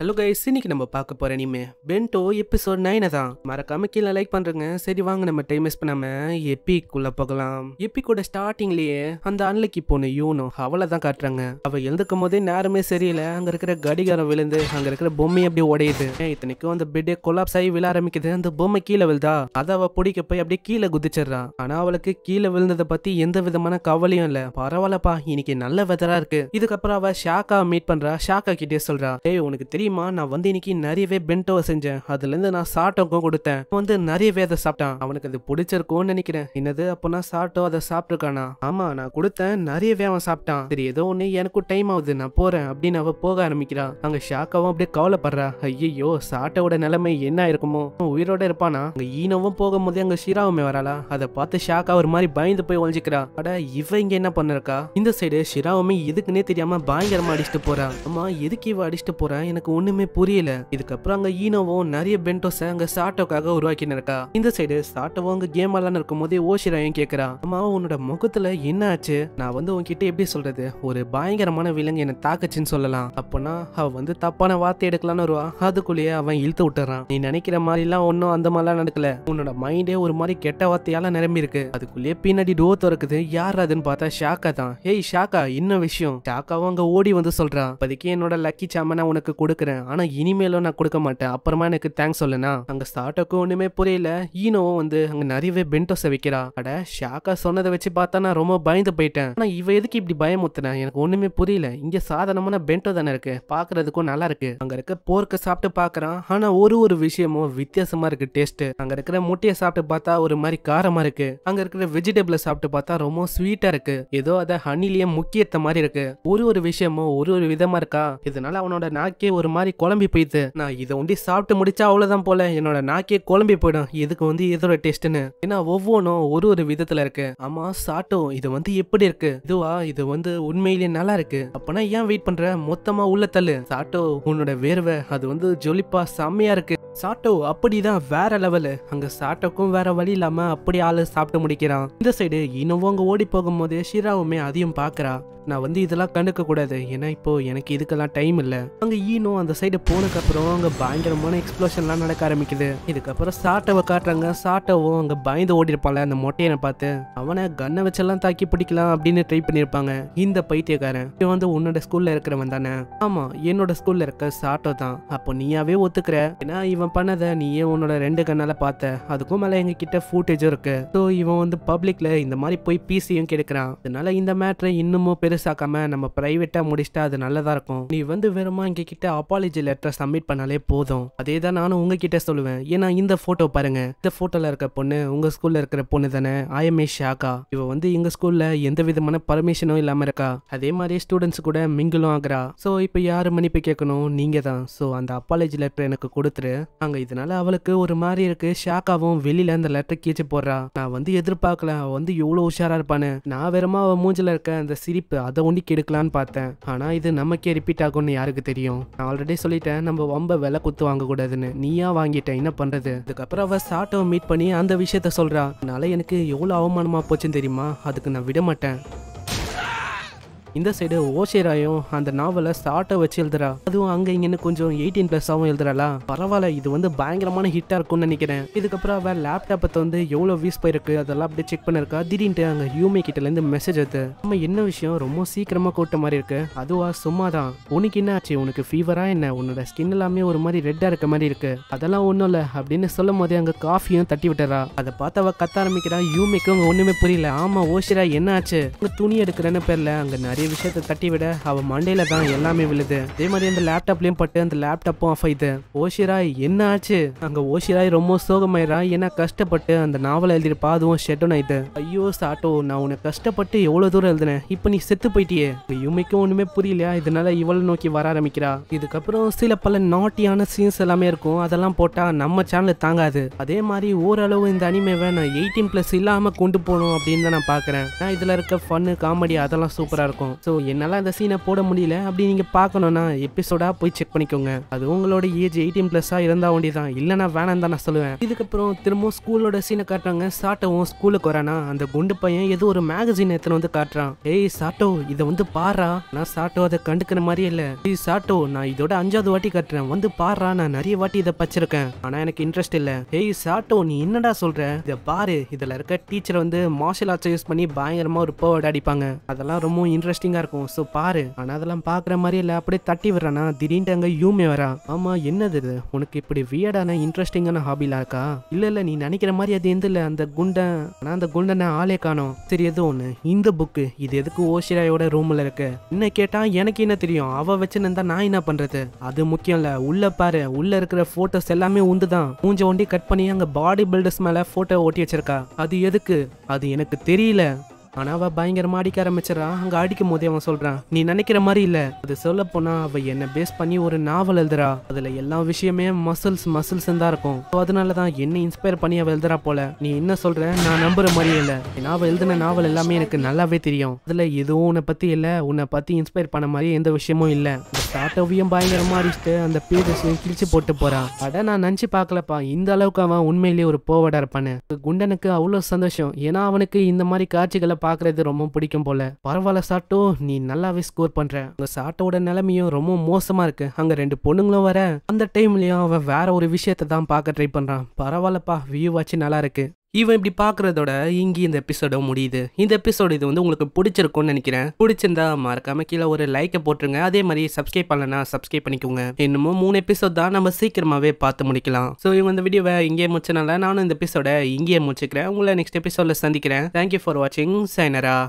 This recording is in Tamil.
ஹலோ கைஸ் இன்னைக்கு நம்ம பார்க்க போற இனிமே பென்டோ எபிசோட் நைனை தான் மறக்காம கீழே லைக் பண்றேங்க சரி வாங்க நம்ம டைம் மிஸ் பண்ணாம எப்பிக்குள்ளே உள்ள போகலாம் எப்பிக்கோட ஸ்டார்டிங்லயே அந்த அன்லக்கி போன யூனோ அவளை தான் காட்டுறாங்க அவ எழுந்துக்கும் போதே நேரமே சரியில்லை அங்க இருக்கிற கடிகாரம் விழுந்து அங்க இருக்கிற பொம்மை அப்படியே உடையுது இத்தனைக்கும் அந்த பெட்டே கொலாப்ஸ் ஆகி விழ ஆரம்பிக்குது அந்த பொம்மை கீழே விழுதா அதை அவ பிடிக்க போய் அப்படியே கீழே குதிச்சிடுறா ஆனா அவளுக்கு கீழே விழுந்ததை பத்தி எந்த விதமான கவலையும் இல்ல பரவாயில்லப்பா இன்னைக்கு நல்ல வெதரா இருக்கு இதுக்கப்புறம் அவ ஷாக்கா மீட் பண்றா ஷாக்கா கிட்டே சொல்றா ஏய் உனக்கு தெரியும் தெரியுமா நான் வந்து இன்னைக்கு நிறையவே பென்டோ செஞ்சேன் அதுல இருந்து நான் சாட்டோக்கும் கொடுத்தேன் வந்து நிறையவே அதை சாப்பிட்டான் அவனுக்கு அது பிடிச்சிருக்கும்னு நினைக்கிறேன் என்னது அப்போனா சாட்டோ அதை சாப்பிட்டுருக்கானா ஆமா நான் கொடுத்தேன் நிறையவே அவன் சாப்பிட்டான் சரி ஏதோ ஒண்ணு எனக்கும் டைம் ஆகுது நான் போறேன் அப்படின்னு அவ போக ஆரம்பிக்கிறா அங்க ஷாக்காவும் அப்படியே கவலைப்படுறா ஐயோ சாட்டோட நிலைமை என்ன இருக்குமோ உயிரோட இருப்பானா அங்க ஈனவும் போகும்போது அங்க ஷிராவுமே வராளா அதை பார்த்து ஷாக்கா ஒரு மாதிரி பயந்து போய் ஒழிஞ்சிக்கிறா அட இவ இங்க என்ன பண்ணிருக்கா இந்த சைடு ஷிராவுமே எதுக்குன்னே தெரியாம பயங்கரமா அடிச்சுட்டு போறா அம்மா எதுக்கு இவ அடிச்சுட்டு போறேன் எனக்கு ஒண்ணுமே புரியல இதுக்கப்புறம் அங்க ஈனோவும் நிறைய பென்டோஸை அங்க சாட்டோக்காக உருவாக்கின்னு நடக்கா இந்த சைடு சாட்டோவும் அங்க கேம் எல்லாம் இருக்கும் போதே ஓசிராயும் கேக்குறான் அம்மா உன்னோட முகத்துல என்ன ஆச்சு நான் வந்து உன்கிட்ட எப்படி சொல்றது ஒரு பயங்கரமான விலங்கு என்ன தாக்குச்சுன்னு சொல்லலாம் அப்போனா அவ வந்து தப்பான வார்த்தை எடுக்கலான்னு வருவா அதுக்குள்ளேயே அவன் இழுத்து விட்டுறான் நீ நினைக்கிற மாதிரி எல்லாம் ஒன்னும் அந்த மாதிரிலாம் நடக்கல உன்னோட மைண்டே ஒரு மாதிரி கெட்ட வார்த்தையால நிரம்பி இருக்கு அதுக்குள்ளேயே பின்னாடி டோ திறக்குது யார் அதுன்னு பார்த்தா ஷாக்கா தான் ஏய் ஷாக்கா இன்னும் விஷயம் ஷாக்காவும் அங்க ஓடி வந்து சொல்றான் இப்போதைக்கு என்னோட லக்கி சாமனை உனக்கு கொடுக்க கொடுக்குறேன் ஆனால் இனிமேலும் நான் கொடுக்க மாட்டேன் அப்புறமா எனக்கு தேங்க்ஸ் சொல்லுனா அங்கே ஸ்டார்டக்கும் ஒன்றுமே புரியல ஈனோவும் வந்து அங்கே நிறையவே பென்டோஸை வைக்கிறா அட ஷாக்கா சொன்னதை வச்சு பார்த்தா நான் ரொம்ப பயந்து போயிட்டேன் ஆனால் இவ எதுக்கு இப்படி பயமுத்துனேன் எனக்கு ஒன்றுமே புரியல இங்கே சாதாரணமான பென்டோ தானே இருக்கு பார்க்கறதுக்கும் நல்லா இருக்கு அங்கே இருக்க போர்க்க சாப்பிட்டு பார்க்குறான் ஆனால் ஒரு ஒரு விஷயமும் வித்தியாசமாக இருக்கு டேஸ்ட்டு அங்கே இருக்கிற முட்டையை சாப்பிட்டு பார்த்தா ஒரு மாதிரி காரமாக இருக்கு அங்கே இருக்கிற வெஜிடபிளை சாப்பிட்டு பார்த்தா ரொம்ப ஸ்வீட்டாக இருக்கு ஏதோ அதை ஹனிலேயே முக்கியத்த மாதிரி இருக்கு ஒரு ஒரு விஷயமும் ஒரு ஒரு விதமாக இருக்கா இதனால அவனோட நாக்கே ஒரு மாதிரி குழம்பி போயிடுது நான் இதை ஒண்டி சாப்பிட்டு முடிச்சா அவ்வளோதான் போல என்னோட நாக்கே குழம்பி போயிடும் இதுக்கு வந்து இதோட டேஸ்ட்னு ஏன்னா ஒவ்வொன்றும் ஒரு ஒரு விதத்துல இருக்கு ஆமா சாட்டோ இது வந்து எப்படி இருக்கு இதுவா இது வந்து உண்மையிலேயே நல்லா இருக்கு அப்பனா ஏன் வெயிட் பண்ற மொத்தமா உள்ள தள்ளு சாட்டோ உன்னோட வேர்வை அது வந்து ஜொலிப்பா செம்மையா இருக்கு சாட்டோ அப்படிதான் வேற லெவலு அங்க சாட்டோக்கும் வேற வழி இல்லாம அப்படி ஆளு சாப்பிட்டு முடிக்கிறான் இந்த சைடு இன்னும் அங்க ஓடி போதே ஷிராவுமே அதையும் பாக்குறா நான் வந்து இதெல்லாம் கண்டுக்க கூடாது ஏன்னா இப்போ எனக்கு இதுக்கெல்லாம் டைம் இல்லை அங்கே ஈனோ அந்த சைடு போனதுக்கப்புறம் அங்கே பயங்கரமான எக்ஸ்ப்ளோஷன்லாம் நடக்க ஆரம்பிக்குது இதுக்கப்புறம் சாட்டவை காட்டுறாங்க சாட்டவும் அங்கே பயந்து ஓடி இருப்பான்ல அந்த மொட்டையனை பார்த்து அவனை கண்ணை வச்செல்லாம் தாக்கி பிடிக்கலாம் அப்படின்னு ட்ரை பண்ணியிருப்பாங்க இந்த பைத்தியக்காரன் இவன் வந்து உன்னோட ஸ்கூல்ல இருக்கிறவன் தானே ஆமா என்னோட ஸ்கூல்ல இருக்க சாட்டோ தான் அப்போ நீயாவே ஒத்துக்கிற ஏன்னா இவன் பண்ணதை நீயே உன்னோட ரெண்டு கண்ணால பார்த்த அதுக்கும் மேல எங்க கிட்ட ஃபூட்டேஜும் இருக்கு ஸோ இவன் வந்து பப்ளிக்ல இந்த மாதிரி போய் பிசியும் கெடுக்கிறான் அதனால இந்த மேட்ரை இன்னமும் பெருசாக்காமல் நம்ம ப்ரைவேட்டாக முடிச்சிட்டா அது நல்லதாக இருக்கும் நீ வந்து வெறுமா கிட்ட அப்பாலஜி லெட்டர் சப்மிட் பண்ணாலே போதும் அதே தான் நானும் உங்ககிட்ட சொல்லுவேன் ஏன்னா இந்த ஃபோட்டோ பாருங்கள் இந்த ஃபோட்டோவில் இருக்க பொண்ணு உங்கள் ஸ்கூலில் இருக்கிற பொண்ணு தானே ஆயமே ஷாக்கா இவ வந்து எங்கள் ஸ்கூலில் எந்த விதமான பர்மிஷனும் இல்லாமல் இருக்கா அதே மாதிரி ஸ்டூடெண்ட்ஸ் கூட மிங்கிலும் ஆகிறா ஸோ இப்போ யார் மன்னிப்பு கேட்கணும் நீங்கள் தான் ஸோ அந்த அப்பாலஜி லெட்டர் எனக்கு கொடுத்துரு அங்கே இதனால அவளுக்கு ஒரு மாதிரி இருக்கு ஷாக்காவும் வெளியில் அந்த லெட்டர் கீச்சு போடுறா நான் வந்து எதிர்பார்க்கல அவள் வந்து எவ்வளோ உஷாராக இருப்பானு நான் வெறுமா அவள் மூஞ்சில் இருக்க அந்த சிரிப்பு அதை ஒண்டி கெடுக்கலான்னு பார்த்தேன் ஆனால் இது நமக்கே ரிப்பீட் ஆகும்னு யாருக்கு தெரியும் நான் ஆல்ரெடி சொல்லிட்டேன் நம்ம ரொம்ப விலை குத்து வாங்கக்கூடாதுன்னு நீயா வாங்கிட்டேன் என்ன பண்ணுறது அதுக்கப்புறம் அவள் சாட்டை மீட் பண்ணி அந்த விஷயத்த சொல்கிறா அதனால எனக்கு எவ்வளோ அவமானமாக போச்சுன்னு தெரியுமா அதுக்கு நான் விட மாட்டேன் இந்த சைடு ஓஷேராயும் அந்த நாவலை ஸ்டார்ட்டை வச்சு எழுதுறா அதுவும் அங்கே இங்கன்னு கொஞ்சம் எயிட்டீன் ப்ளஸ்ஸாகவும் எழுதுறாளா பரவாயில்ல இது வந்து பயங்கரமான ஹிட்டாக இருக்கும்னு நினைக்கிறேன் இதுக்கப்புறம் அவள் லேப்டாப்பை வந்து எவ்வளோ வீஸ் போயிருக்கு அதெல்லாம் அப்படியே செக் பண்ணிருக்கா திடீர்னு அங்கே கிட்ட இருந்து மெசேஜ் எடுத்து நம்ம என்ன விஷயம் ரொம்ப சீக்கிரமாக கூட்ட மாதிரி இருக்கு அதுவா சும்மா தான் உனக்கு என்ன ஆச்சு உனக்கு ஃபீவரா என்ன உன்னோட ஸ்கின் எல்லாமே ஒரு மாதிரி ரெட்டாக இருக்க மாதிரி இருக்கு அதெல்லாம் ஒன்றும் இல்லை அப்படின்னு சொல்லும் போதே அங்கே காஃபியும் தட்டி விட்டுறா அதை பார்த்து அவள் கத்த ஆரம்பிக்கிறா அவங்க ஒன்றுமே புரியல ஆமாம் ஓஷிரா என்ன ஆச்சு துணி எடுக்கிறேன்னு பேர்ல அங்கே நிறைய அதே தட்டி விட அவ மண்டையில தான் எல்லாமே விழுது அதே மாதிரி அந்த லேப்டாப்லயும் பட்டு அந்த லேப்டாப்பும் ஆஃப் ஆயிது ஓஷிராய் என்ன ஆச்சு அங்க ஓஷிராய் ரொம்ப சோகமாயிரா ஏன்னா கஷ்டப்பட்டு அந்த நாவலை எழுதிருப்பா அதுவும் ஷெட்டன் ஆயிது ஐயோ சாட்டோ நான் உனக்கு கஷ்டப்பட்டு எவ்வளவு தூரம் எழுதுனேன் இப்போ நீ செத்து போயிட்டியே இவமைக்கும் ஒண்ணுமே புரியலையா இதனால இவ்வளவு நோக்கி வர ஆரம்பிக்கிறா இதுக்கப்புறம் சில பல நாட்டியான சீன்ஸ் எல்லாமே இருக்கும் அதெல்லாம் போட்டா நம்ம சேனல் தாங்காது அதே மாதிரி ஓரளவு இந்த அனிமேவை நான் எயிட்டீன் பிளஸ் இல்லாம கொண்டு போகணும் அப்படின்னு தான் நான் பாக்குறேன் நான் இதுல இருக்க ஃபன்னு காமெடி அதெல்லாம் சூப்பரா இருக்கும் வரும் ஸோ என்னால் அந்த சீனை போட முடியல அப்படி நீங்கள் பாக்கணும்னா எபிசோடாக போய் செக் பண்ணிக்கோங்க அது உங்களோட ஏஜ் எயிட்டீன் ப்ளஸ்ஸாக இருந்தால் வேண்டியதான் இல்லைனா வேணாம் தான் நான் சொல்லுவேன் இதுக்கப்புறம் திரும்பவும் ஸ்கூலோட சீனை காட்டுறாங்க சாட்டவும் ஸ்கூலுக்கு வரானா அந்த குண்டு பையன் ஏதோ ஒரு மேகசின் எத்தனை வந்து காட்டுறான் ஏய் சாட்டோ இதை வந்து பாரா நான் சாட்டோ அதை கண்டுக்கிற மாதிரியே இல்லை ஏய் சாட்டோ நான் இதோட அஞ்சாவது வாட்டி காட்டுறேன் வந்து பாரா நான் நிறைய வாட்டி இதை பச்சிருக்கேன் ஆனா எனக்கு இன்ட்ரெஸ்ட் இல்லை ஏய் சாட்டோ நீ என்னடா சொல்ற இதை பாரு இதுல இருக்க டீச்சர் வந்து மார்ஷல் ஆர்ட்ஸ் யூஸ் பண்ணி பயங்கரமா ஒரு பவர்ட் அடிப்பாங்க அதெல்லாம் ரொம்ப இன்ட்ரெஸ்ட் இன்ட்ரெஸ்டிங்கா இருக்கும் ஸோ பாரு ஆனால் அதெல்லாம் பார்க்குற மாதிரி இல்லை அப்படியே தட்டி விடுறானா திடீர்னு அங்கே யூமே வரா ஆமாம் என்னது இது உனக்கு இப்படி வியடான இன்ட்ரெஸ்டிங்கான ஹாபிலா இருக்கா இல்ல இல்ல நீ நினைக்கிற மாதிரி அது எந்த இல்லை அந்த குண்டன் ஆனால் அந்த குண்டனை ஆளே காணும் சரி எது ஒன்று இந்த புக்கு இது எதுக்கு ஓசிராயோட ரூமில் இருக்கு என்ன கேட்டால் எனக்கு என்ன தெரியும் அவள் வச்சுன்னு நான் என்ன பண்ணுறது அது முக்கியம் இல்லை உள்ளே பாரு உள்ளே இருக்கிற ஃபோட்டோஸ் எல்லாமே உண்டு தான் மூஞ்ச ஒண்டி கட் பண்ணி அங்கே பாடி பில்டர்ஸ் மேலே ஃபோட்டோ ஓட்டி வச்சிருக்கா அது எதுக்கு அது எனக்கு தெரியல ஆனால் அவள் பயங்கரமாக அடிக்க ஆரம்பிச்சிடறான் அங்கே அடிக்கும் போதே அவன் சொல்கிறான் நீ நினைக்கிற மாதிரி இல்லை அது சொல்ல போனால் அவள் என்னை பேஸ் பண்ணி ஒரு நாவல் எழுதுறா அதில் எல்லா விஷயமே மசில்ஸ் மசில்ஸ் தான் இருக்கும் அதனால தான் என்ன இன்ஸ்பயர் பண்ணி அவள் எழுதுறா போல நீ என்ன சொல்ற நான் நம்புற மாதிரியே இல்லை ஏன்னா அவள் எழுதின நாவல் எல்லாமே எனக்கு நல்லாவே தெரியும் அதில் எதுவும் உன்னை பற்றி இல்லை உன்னை பற்றி இன்ஸ்பயர் பண்ண மாதிரி எந்த விஷயமும் இல்லை ஸ்டார்டவையும் பயங்கரமாக அடிச்சுட்டு அந்த பேஜஸையும் கிழிச்சு போட்டு போறான் அட நான் நினச்சி பார்க்கலப்பா இந்த அளவுக்கு அவன் உண்மையிலேயே ஒரு போவடா இருப்பானு குண்டனுக்கு அவ்வளோ சந்தோஷம் ஏன்னா அவனுக்கு இந்த மாதிரி காட்சிகளை பாக்குறது ரொம்ப பிடிக்கும் போல பரவாயில்ல சாட்டோ நீ நல்லாவே ஸ்கோர் பண்ற உங்க சாட்டோட நிலைமையும் ரொம்ப மோசமா இருக்கு அங்க ரெண்டு பொண்ணுங்களும் வர அந்த டைம்லயும் அவன் வேற ஒரு விஷயத்த தான் பார்க்க ட்ரை பண்றான் பரவாயில்லப்பா வியூ வாட்சி நல்லா இருக்கு இவன் இப்படி பார்க்குறதோட இங்கே இந்த எபிசோட முடியுது இந்த எபிசோடு இது வந்து உங்களுக்கு பிடிச்சிருக்கும்னு நினைக்கிறேன் பிடிச்சிருந்தா மறக்காம கீழே ஒரு லைக்கை போட்டுருங்க அதே மாதிரி சப்ஸ்கிரைப் பண்ணலனா சப்ஸ்கிரைப் பண்ணிக்கோங்க இன்னமும் மூணு எபிசோட் தான் நம்ம சீக்கிரமாகவே பார்த்து முடிக்கலாம் ஸோ இவங்க இந்த வீடியோவை இங்கேயே முடிச்சனால நானும் இந்த எபிசோட இங்கேயே முடிச்சுக்கிறேன் உங்களை நெக்ஸ்ட் எபிசோடில் சந்திக்கிறேன் தேங்க்யூ ஃபார் வாட்சிங் சைனரா